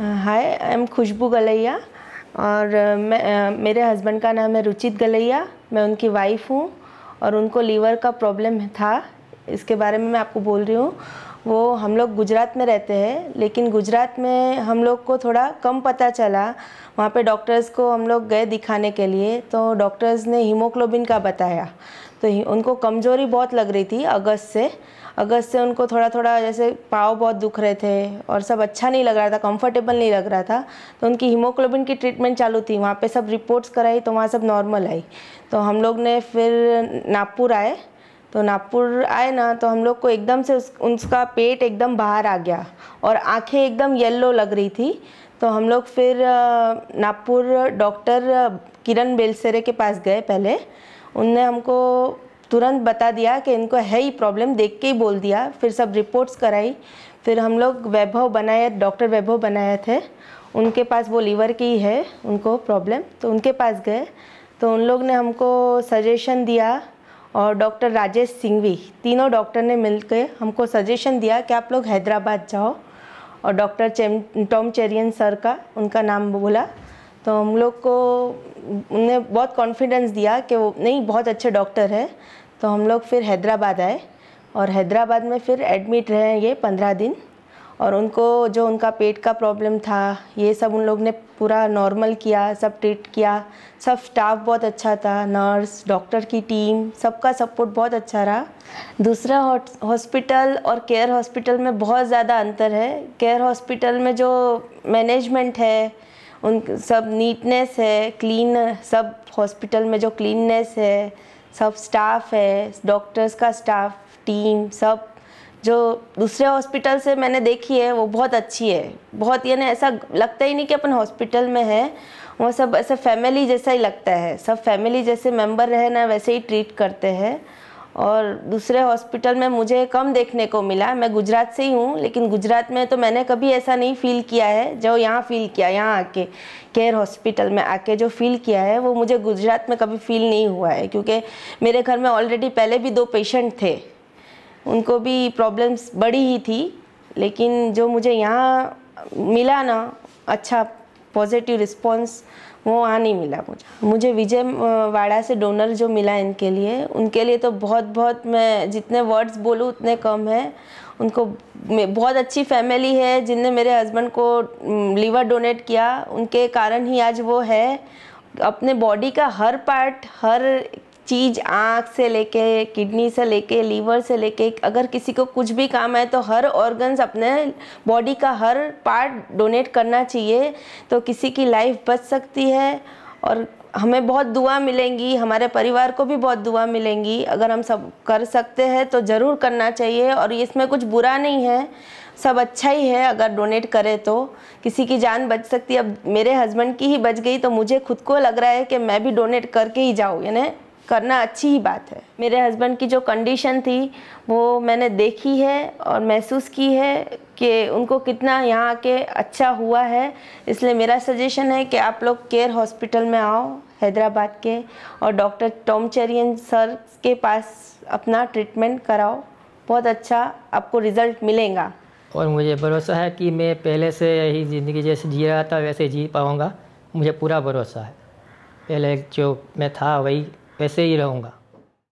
hi I am खुशबू गलैया और uh, मैं uh, मेरे हस्बैंड का नाम है रुचित गलैया मैं उनकी वाइफ हूँ और उनको लीवर का प्रॉब्लम था इसके बारे में मैं आपको बोल रही हूँ वो हम लोग गुजरात में रहते हैं लेकिन गुजरात में हम लोग को थोड़ा कम पता चला वहाँ पे डॉक्टर्स को हम लोग गए दिखाने के लिए तो डॉक्टर्स ने हीमोग्लोबिन का बताया तो उनको कमज़ोरी बहुत लग रही थी अगस्त से अगस्त से उनको थोड़ा थोड़ा जैसे पाव बहुत दुख रहे थे और सब अच्छा नहीं लग रहा था कंफर्टेबल नहीं लग रहा था तो उनकी हीमोग्लोबिन की ट्रीटमेंट चालू थी वहाँ पे सब रिपोर्ट्स कराई तो वहाँ सब नॉर्मल आई तो हम लोग ने फिर नागपुर आए तो नागपुर आए ना तो हम लोग को एकदम से उस, उसका पेट एकदम बाहर आ गया और आँखें एकदम येल्लो लग रही थी तो हम लोग फिर नागपुर डॉक्टर किरण बेलसेरे के पास गए पहले उनने हमको तुरंत बता दिया कि इनको है ही प्रॉब्लम देख के ही बोल दिया फिर सब रिपोर्ट्स कराई फिर हम लोग वैभव बनाए डॉक्टर वैभव बनाए थे उनके पास वो लीवर की है उनको प्रॉब्लम तो उनके पास गए तो उन लोग ने हमको सजेशन दिया और डॉक्टर राजेश सिंघवी तीनों डॉक्टर ने मिल हमको सजेशन दिया कि आप लोग हैदराबाद जाओ और डॉक्टर टॉम चेरियन सर का उनका नाम बोला तो हम लोग को उनने बहुत कॉन्फिडेंस दिया कि वो नहीं बहुत अच्छे डॉक्टर है तो हम लोग फिर हैदराबाद आए और हैदराबाद में फिर एडमिट रहे ये पंद्रह दिन और उनको जो उनका पेट का प्रॉब्लम था ये सब उन लोग ने पूरा नॉर्मल किया सब ट्रीट किया सब स्टाफ बहुत अच्छा था नर्स डॉक्टर की टीम सबका सपोर्ट बहुत अच्छा रहा दूसरा हॉस्पिटल और केयर हॉस्पिटल में बहुत ज़्यादा अंतर है केयर हॉस्पिटल में जो मैनेजमेंट है उन सब नीटनेस है क्लीन सब हॉस्पिटल में जो क्लीननेस है सब स्टाफ है डॉक्टर्स का स्टाफ टीम सब जो दूसरे हॉस्पिटल से मैंने देखी है वो बहुत अच्छी है बहुत यानी ऐसा लगता ही नहीं कि अपन हॉस्पिटल में है वो सब ऐसे फैमिली जैसा ही लगता है सब फैमिली जैसे मेंबर रहे ना वैसे ही ट्रीट करते हैं और दूसरे हॉस्पिटल में मुझे कम देखने को मिला मैं गुजरात से ही हूँ लेकिन गुजरात में तो मैंने कभी ऐसा नहीं फील किया है जो यहाँ फील किया यहाँ आके केयर हॉस्पिटल में आके जो फील किया है वो मुझे गुजरात में कभी फील नहीं हुआ है क्योंकि मेरे घर में ऑलरेडी पहले भी दो पेशेंट थे उनको भी प्रॉब्लम्स बड़ी ही थी लेकिन जो मुझे यहाँ मिला ना अच्छा पॉजिटिव रिस्पॉन्स वो वहाँ नहीं मिला मुझे मुझे विजय वाड़ा से डोनर जो मिला इनके लिए उनके लिए तो बहुत बहुत मैं जितने वर्ड्स बोलूँ उतने कम है उनको बहुत अच्छी फैमिली है जिनने मेरे हस्बैंड को लीवर डोनेट किया उनके कारण ही आज वो है अपने बॉडी का हर पार्ट हर चीज़ आँख से लेके किडनी से लेके लीवर से लेके अगर किसी को कुछ भी काम है तो हर ऑर्गन्स अपने बॉडी का हर पार्ट डोनेट करना चाहिए तो किसी की लाइफ बच सकती है और हमें बहुत दुआ मिलेंगी हमारे परिवार को भी बहुत दुआ मिलेंगी अगर हम सब कर सकते हैं तो ज़रूर करना चाहिए और इसमें कुछ बुरा नहीं है सब अच्छा ही है अगर डोनेट करें तो किसी की जान बच सकती है अब मेरे हस्बैंड की ही बच गई तो मुझे खुद को लग रहा है कि मैं भी डोनेट करके ही जाऊँ यानी करना अच्छी ही बात है मेरे हस्बैंड की जो कंडीशन थी वो मैंने देखी है और महसूस की है कि उनको कितना यहाँ के अच्छा हुआ है इसलिए मेरा सजेशन है कि आप लोग केयर हॉस्पिटल में आओ हैदराबाद के और डॉक्टर टोमचेरियन सर के पास अपना ट्रीटमेंट कराओ बहुत अच्छा आपको रिजल्ट मिलेगा और मुझे भरोसा है कि मैं पहले से यही ज़िंदगी जैसे जी रहा था वैसे जी पाऊँगा मुझे पूरा भरोसा है पहले जो मैं था वही वैसे ही रहूँगा